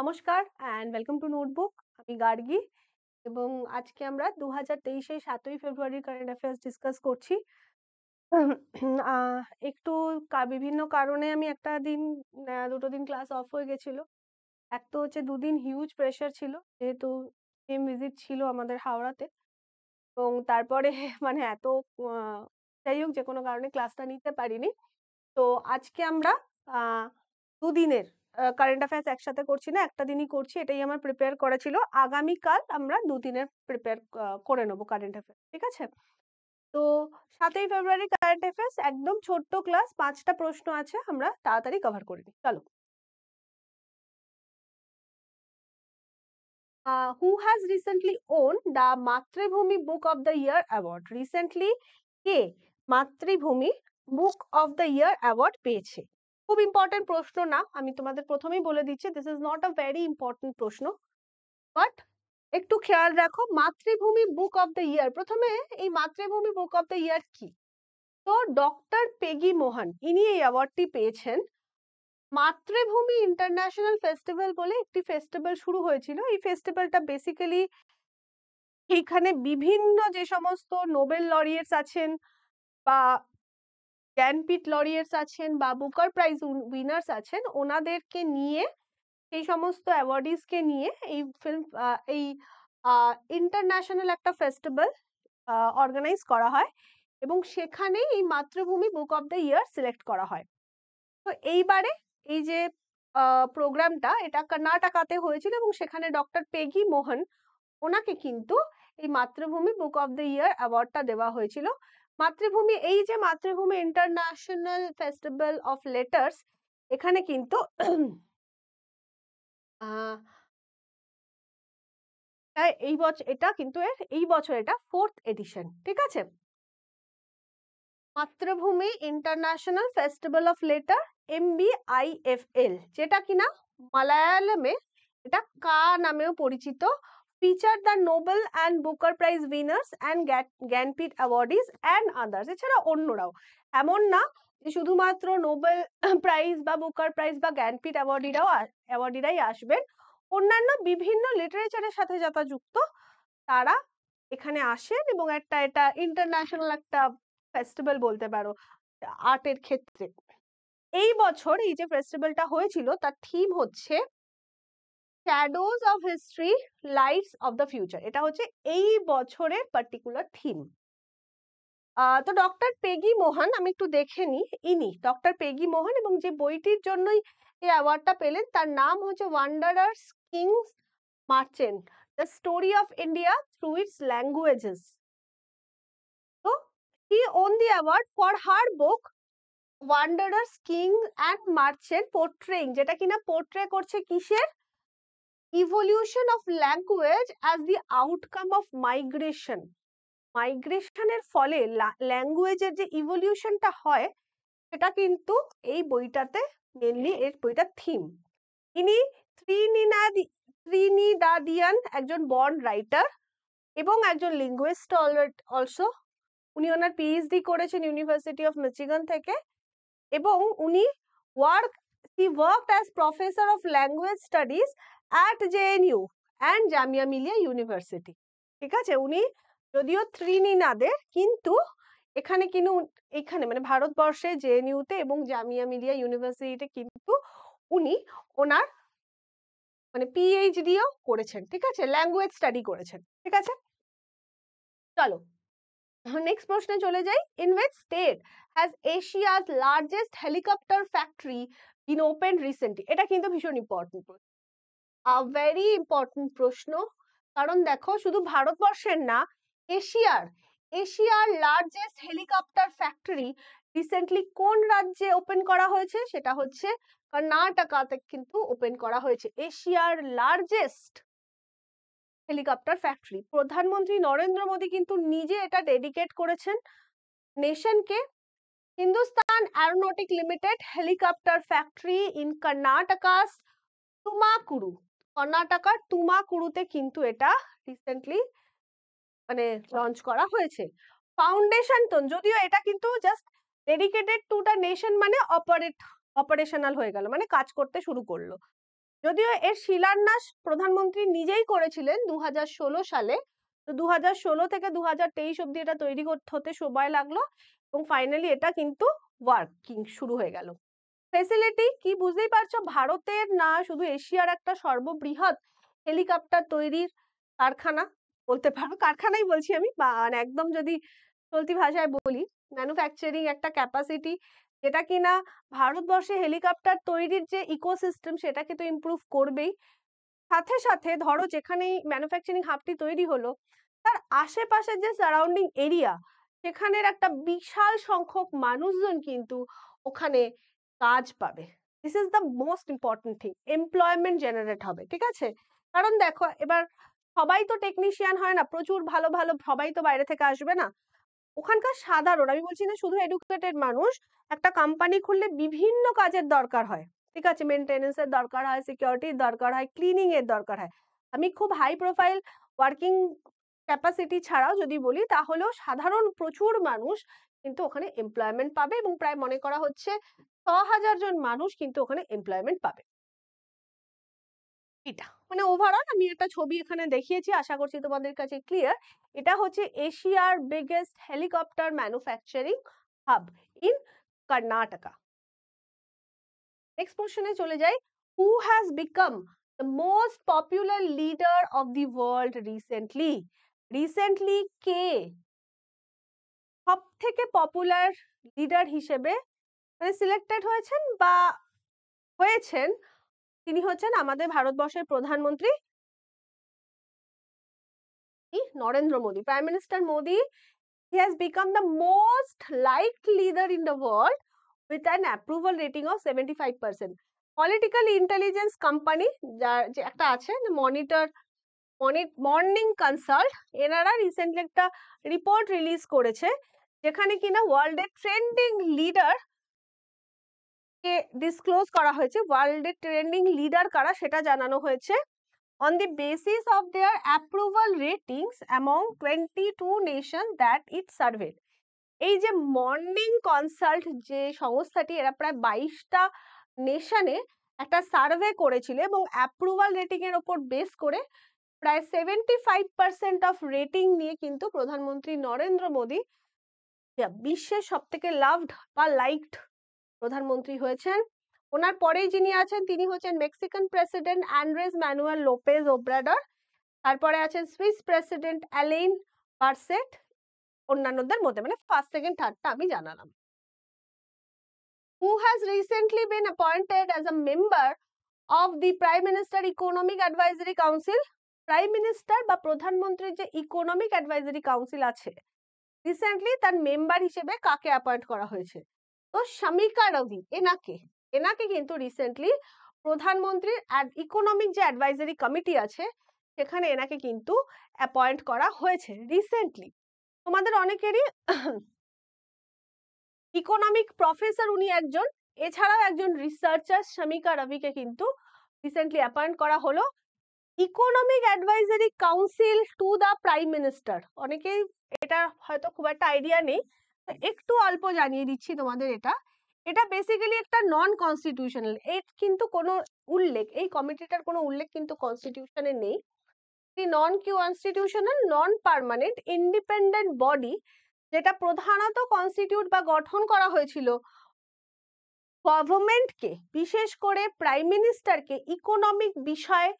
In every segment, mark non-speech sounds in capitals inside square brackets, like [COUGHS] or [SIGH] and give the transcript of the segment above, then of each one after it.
নমস্কার and welcome to notebook আমি গার্গি এবং আজকে আমরা দু হাজার তেইশে সাতই ফেব্রুয়ারির কারেন্ট অ্যাফেয়ার্স ডিসকাস করছি একটু বিভিন্ন কারণে আমি একটা দিন দুটো দিন ক্লাস অফ হয়ে গেছিল এক তো হচ্ছে দুদিন হিউজ প্রেশার ছিল যেহেতু সেম ভিজিট ছিল আমাদের হাওড়াতে এবং তারপরে [LAUGHS] মানে এত যাই হোক যে কোনো কারণে ক্লাসটা নিতে পারিনি তো আজকে আমরা দুদিনের কারেন্ট অ্যাফেয়ার্স একসাথে করছি না একটা দিনই করছি এটাই আমার প্রিপেয়ার করা ছিল আগামীকাল আমরা দুদিনের প্রিপেয়ার করে নেবো কারেন্ট অ্যাফেয়ার্স ঠিক আছে তো সাতই ফেব্রুয়ারি কারেন্ট অ্যাফেয়ার্স একদম ছোট্ট ক্লাস পাঁচটা প্রশ্ন আছে আমরা তাড়াতাড়ি কভার করে নিই চলো who has recently won the Mathrubhumi book of of year award recently কে Mathrubhumi book of the year award পেয়েছে খুব ইম্পর্টেন্ট প্রশ্ন না আমি তোমাদের প্রথমেই বলে দিচ্ছি this is not a very important প্রশ্ন বাট একটু খেয়াল রাখো মাতৃভূমি বুক অফ দ্য ইয়ার প্রথমে এই মাতৃভূমি বুক অফ দ্য ইয়ার কি তো ডক্টর পেগি মোহন ইনি এই অ্যাওয়ার্ডটি পেয়েছেন মাতৃভূমি ইন্টারন্যাশনাল ফেস্টিভ্যাল বলে একটি ফেস্টিভ্যাল শুরু হয়েছিল এই ফেস্টিভ্যালটা বেসিক্যালি এখানে বিভিন্ন যে সমস্ত নোবেল লরিয়েটস আছেন বা ড্যান পিট লরিয়ার্স আছেন বা বুকার প্রাইজ উইনার্স আছেন ওনাদেরকে নিয়ে এই সমস্ত অ্যাওয়ার্ডিসকে নিয়ে এই ফিল্ম এই ইন্টারন্যাশনাল একটা ফেস্টিভ্যাল অর্গানাইজ করা হয় এবং সেখানেই এই Mathrubhumi book of the year select করা হয় তো এইবারে এই যে প্রোগ্রামটা এটা কর্ণাটকাতে হয়েছিল এবং সেখানে ডক্টর পেগি মোহন ওনাকে কিন্তু এই মাতৃভূমি বুক অফ দ্য ইয়ার অ্যাওয়ার্ডটা দেওয়া হয়েছিল মাতৃভূমি এই যে মাতৃভূমি ইন্টারন্যাশনাল ফেস্টিভ্যাল অফ লেটার্স এখানে কিন্তু এই বছর এটা কিন্তু এর এই বছর এটা ফোর্থ এডিশন ঠিক আছে Mathrubhumi international festival of letter M B I F L যেটা কিনা মালায়ালমে এটা কা নামেও পরিচিত feature the Nobel and Booker prize winners and Jnanpith awardees and others এছাড়া অন্যরাও এমন না শুধুমাত্র নোবেল প্রাইজ [COUGHS] বা বুকার প্রাইজ বা জ্ঞানপীঠ অ্যাওয়ার্ডিরাও অ্যাওয়ার্ডিরাই আসবেন অন্যান্য বিভিন্ন লিটারেচারের সাথে যারা যুক্ত তারা এখানে আসেন এবং একটা এটা ইন্টারন্যাশনাল একটা ফেস্টিভ্যাল বলতে পারো আর্টের ক্ষেত্রে এই বছর এই যে ফেস্টিভ্যালটা হয়েছিল তার থিম হচ্ছে shadows of history lights of the future এটা হচ্ছে এই বছরের পার্টিকুলার থিম তো ডক্টর পেগি মোহন আমি একটু দেখে নিই ইনি ডক্টর পেগি মোহন এবং যে বইটির জন্যই এই অ্যাওয়ার্ডটা পেলেন তার নাম হচ্ছে wanderers kings merchant the story of India through its languages তো he won the award for her book wanderers king and merchant portraying যেটা কিনা পোর্ট্রে করছে কিসের evolution of language as the outcome of migration মাইগ্রেশনের ফলে ল্যাঙ্গুয়েজের যে ইভলিউশনটা হয় সেটা কিন্তু এই বইটাতে মেনলি এর বইটা থিম ইনি ত্রিনিদাদিয়ান একজন বর্ন রাইটার এবং একজন লিঙ্গুয়েস্ট অলসো উনি ওনার পিএইচডি করেছেন ইউনিভার্সিটি অফ মিচিগান থেকে এবং উনি work she work as professor of language studies at JNU and Jamia Millia university ঠিক আছে উনি যদিও ত্রিনিনাদে কিন্তু এখানে কিন্তু এখানে মানে ভারতবর্ষে জেএনইউতে এবং জামিয়া মিলিয়া ইউনিভার্সিটিতে কিন্তু উনি ওনার মানে পিএইচডিও করেছেন ঠিক আছে ল্যাঙ্গুয়েজ স্টাডি করেছেন ঠিক আছে চলো নেক্সট প্রশ্নে চলে যাই ইন উইচ স্টেট হ্যাজ এশিয়ার largest helicopter factory been open recently এটা কিন্তু ভীষণ ইম্পর্টেন্ট ভেরি ইম্পর্টেন্ট প্রশ্ন কারণ দেখো শুধু ভারতবর্ষের না এশিয়ার এশিয়ার লার্জেস্ট হেলিকপ্টার ফ্যাক্টরি রিসেন্টলি কোন রাজ্যে ওপেন করা হয়েছে সেটা হচ্ছে কর্ণাটকাতে কিন্তু ওপেন করা হয়েছে এশিয়ার লার্জেস্ট হেলিকপ্টার ফ্যাক্টরি প্রধানমন্ত্রী নরেন্দ্র মোদী কিন্তু নিজে এটা ডেডিকেট করেছেন নেশনকে Hindustan aeronautic limited helicopter factory in Karnataka's Tumakuru কর্ণাটকার তুমাকুরুতে কিন্তু এটা রিসেন্টলি মানে লঞ্চ করা হয়েছে ফাউন্ডেশন টোন যদিও এটা কিন্তু just dedicated to the nation মানে অপারেট অপারেশনাল হয়ে গেল মানে কাজ করতে শুরু করলো যদিও এর শিলান্যাস প্রধানমন্ত্রী নিজেই করেছিলেন দু সালে তো দু থেকে দু হাজার তেইশ অব্দি এটা তৈরি হতে সময় লাগলো এবং ফাইনালি এটা কিন্তু ওয়ার্কিং শুরু হয়ে গেল ফেসিলিটি কি বুঝতেই পারছো ভারতের না শুধু এশিয়ার একটা সর্ববৃহৎ হেলিকপ্টার তৈরির কারখানা বলতে পারো কারখানাই বলছি আমি একদম যদি চলতি ভাষায় বলি ম্যানুফ্যাকচারিং একটা ক্যাপাসিটি যেটা কিনা ভারতবর্ষে হেলিকপ্টার তৈরির যে ইকোসিস্টেম সেটাকে তো ইম্প্রুভ করবেই সাথে সাথে ধরো যেখানে ম্যানুফ্যাকচারিং হাবটি তৈরি হলো তার আশেপাশের যে সারাউন্ডিং এরিয়া সেখানের একটা বিশাল সংখ্যক মানুষজন কিন্তু ওখানে কাজ পাবে this is the most important thing employment generate হবে ঠিক আছে কারণ দেখো এবার সবাই তো টেকনিশিয়ান হয় না প্রচুর ভালো ভালো সবাই তো বাইরে থেকে আসবে না ওখানকার সাধারণ আমি বলছি না শুধু এডুকেটেড মানুষ একটা কোম্পানি খুললে বিভিন্ন কাজের দরকার হয় ঠিক আছে মেনটেন্স এর দরকার হয় সিকিউরিটির দরকার হয় ক্লিনিং এর দরকার হয় আমি খুব হাই প্রোফাইল ওয়ার্কিং ক্যাপাসিটি ছাড়াও যদি বলি তাহলেও সাধারণ প্রচুর মানুষ কিন্তু ওখানে এমপ্লয়মেন্ট পাবে এবং প্রায় মনে করা হচ্ছে হাজার জন মানুষ কিন্তু ওখানে এমপ্লয়মেন্ট পাবে এটা মানে ওভারঅল আমি একটা ছবি এখানে দেখিয়েছি আশা করছি তোমাদের কাছে ক্লিয়ার এটা হচ্ছে এশিয়ার biggest helicopter manufacturing hub in Karnataka next চলে যাই who has become the most popular leader of the world recently recently কে সব থেকে পপুলার লিডার হিসেবে মানে সিলেক্টেড হয়েছেন বা হয়েছেন তিনি হচ্ছেন আমাদের ভারতবর্ষের প্রধানমন্ত্রী Narendra Modi prime minister Modi become the most like leader in the world with an approval rating of seventy five percent political intelligence company যার যে একটা আছে মনিটর মর্নিং কনসাল্ট এনারা রিসেন্টলি একটা রিপোর্ট রিলিজ করেছে যেখানে কিনা ওয়ার্ল্ডের ট্রেন্ডিং লিডার ডিসক্লোজ করা হয়েছে ওয়ার্ল্ডের ট্রেন্ডিং লিডার কারা সেটা জানানো হয়েছে on the basis of their approval ratings among twenty two nation that it surveyed. এই যে মর্নিং কনসাল্ট যে সংস্থাটি এরা প্রায় বাইশটা নেশানে একটা সার্ভে করেছিল এবং অ্যাপ্রুভাল রেটিংয়ের ওপর বেস করে প্রায় seventy five percent of rating নিয়ে কিন্তু প্রধানমন্ত্রী নরেন্দ্র মোদী বিশ্বের সবথেকে লাভড বা লাইকড প্রধানমন্ত্রী হয়েছেন ওনার পরেই যিনি আছেন তিনি হচ্ছেন Mexican president Andres Manuel Lopez Obrador তারপরে আছেন সুইস প্রেসিডেন্ট অ্যালেন পারসেট অন্যান্যদের মধ্যে মানে ফার্স্ট সেকেন্ড থার্ডটা আমি জানালাম who has recently been appointed as a member of the prime minister economic advisory council prime minister বা প্রধানমন্ত্রীর যে ইকোনমিক অ্যাডভাইজারি কাউন্সিল আছে রিসেন্টলি তার মেম্বার হিসেবে কাকে অ্যাপয়েন্ট করা হয়েছে তো শামিকা রবি এনাকে এনাকে কিন্তু রিসেন্টলি প্রধানমন্ত্রীর ইকোনমিক যে অ্যাডভাইজারি কমিটি আছে সেখানে এনাকে কিন্তু অ্যাপয়েন্ট করা হয়েছে রিসেন্টলি তোমাদের অনেকেরই ইকোনমিক প্রফেসর উনি একজন এছাড়াও একজন রিসার্চার শামিকা রবিকে কিন্তু রিসেন্টলি অ্যাপয়েন্ট করা হলো economic advisory council to the prime minister অনেকেই এটা হয়তো খুব একটা আইডিয়া নেই একটু অল্প জানিয়ে দিচ্ছি তোমাদের এটা এটা বেসিক্যালি একটা নন কনস্টিটিউশনাল এর কিন্তু কোনো উল্লেখ এই কমিটিটার কোনো উল্লেখ কিন্তু constitution নেই নন কি constitutional non permanent independent body যেটা প্রধানত কনস্টিটিউট বা গঠন করা হয়েছিল গভর্নমেন্টকে বিশেষ করে প্রাইম মিনিস্টারকে ইকোনমিক বিষয়ে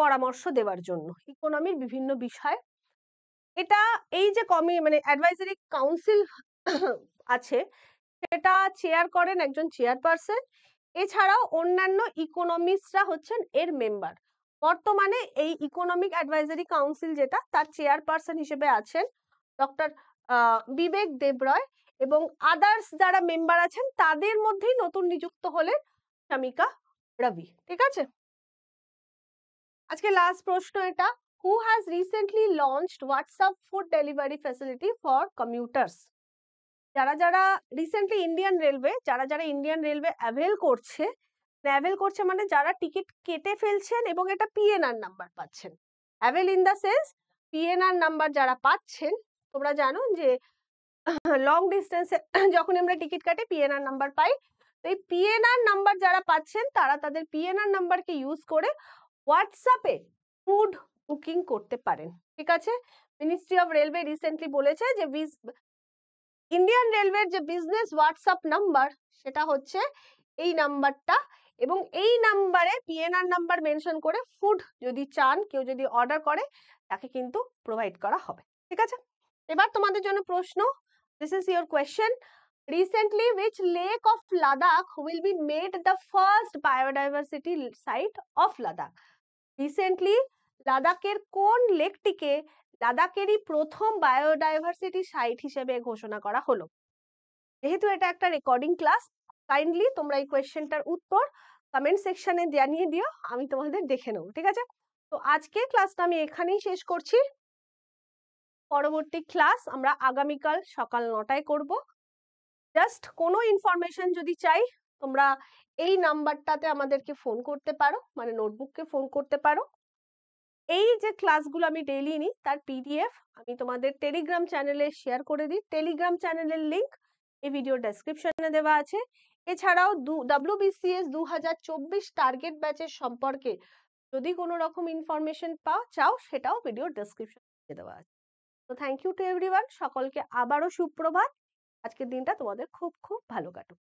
পরামর্শ দেওয়ার জন্য ইকোনমির বিভিন্ন বিষয় এটা এই যে কমি মানে অ্যাডভাইজারি কাউন্সিল আছে সেটা চেয়ার করেন একজন চেয়ারপারসন এছাড়াও অন্যান্য ইকোনমিস্টরা হচ্ছেন এর মেম্বার বর্তমানে এই ইকোনমিক অ্যাডভাইজারি কাউন্সিল যেটা তার চেয়ারপারসন হিসেবে আছেন ডক্টর বিবেক দেবরয় এবং আদার্স যারা মেম্বার আছেন তাদের মধ্যেই নতুন নিযুক্ত হলেন শামিকা রবি ঠিক আছে আজকে লাস্ট প্রশ্ন এটা who has recently launched WhatsApp food delivery facility for commuters যারা যারা রিসেন্টলি ইন্ডিয়ান রেলওয়ে যারা যারা ইন্ডিয়ান রেলওয়ে অ্যাভেল করছে অ্যাভেল করছে মানে যারা টিকিট কেটে ফেলছেন এবং এটা পিএনআর নাম্বার পাচ্ছেন avail in the sense PNR number যারা পাচ্ছেন তোমরা জানো যে লং ডিস্টেন্সে [CLEARS THROAT] যখন আমরা টিকিট কাটে পিএনআর নাম্বার পাই তো এই পিএনআর নাম্বার যারা পাচ্ছেন তারা তাদের পিএনআর নাম্বারকে ইউজ করে হোয়াটসঅ্যাপে ফুড বুকিং করতে পারেন ঠিক আছে মিনিস্ট্রি অফ রেলওয়ে রিসেন্টলি বলেছে যে ইন্ডিয়ান রেলওয়ের যে বিজনেস হোয়াটসঅ্যাপ নাম্বার সেটা হচ্ছে এই নাম্বারটা এবং এই নাম্বারে পিএনআর নাম্বার মেনশন করে ফুড যদি চান কেউ যদি অর্ডার করে তাকে কিন্তু প্রোভাইড করা হবে ঠিক আছে এবার তোমাদের জন্য প্রশ্ন this is your question recently which lake of Ladakh will be made the first biodiversity site of Ladakh recently লাদাখের কোন লেকটিকে লাদাখেরই প্রথম বায়োডাইভার্সিটি সাইট হিসেবে ঘোষণা করা হলো যেহেতু এটা একটা রেকর্ডিং ক্লাস কাইন্ডলি তোমরা এই কোয়েশ্চেনটার উত্তর কমেন্ট সেকশনে জানিয়ে দিও আমি তোমাদের দেখে নেবো ঠিক আছে তো আজকে ক্লাসটা আমি এখানেই শেষ করছি পরবর্তী ক্লাস আমরা আগামীকাল সকাল নটায় করব জাস্ট কোনো ইনফরমেশন যদি চাই তোমরা এই নাম্বারটাতে আমাদেরকে ফোন করতে পারো মানে নোটবুককে ফোন করতে পারো এই যে ক্লাসগুলো আমি ডেইলি নিই তার পিডিএফ আমি তোমাদের টেলিগ্রাম চ্যানেলে শেয়ার করে দিই টেলিগ্রাম চ্যানেলের লিঙ্ক এই ভিডিও ডেসক্রিপশনে দেওয়া আছে এছাড়াও ডাব্লিউবিসিএস দু হাজার চব্বিশ টার্গেট ব্যাচের সম্পর্কে যদি কোনো রকম ইনফরমেশন পাও চাও সেটাও ভিডিও ডেসক্রিপশনে দেওয়া আছে তো থ্যাংক ইউ টু এভরিওয়ান সকলকে আবারও সুপ্রভাত আজকের দিনটা তোমাদের খুব খুব ভালো কাটুক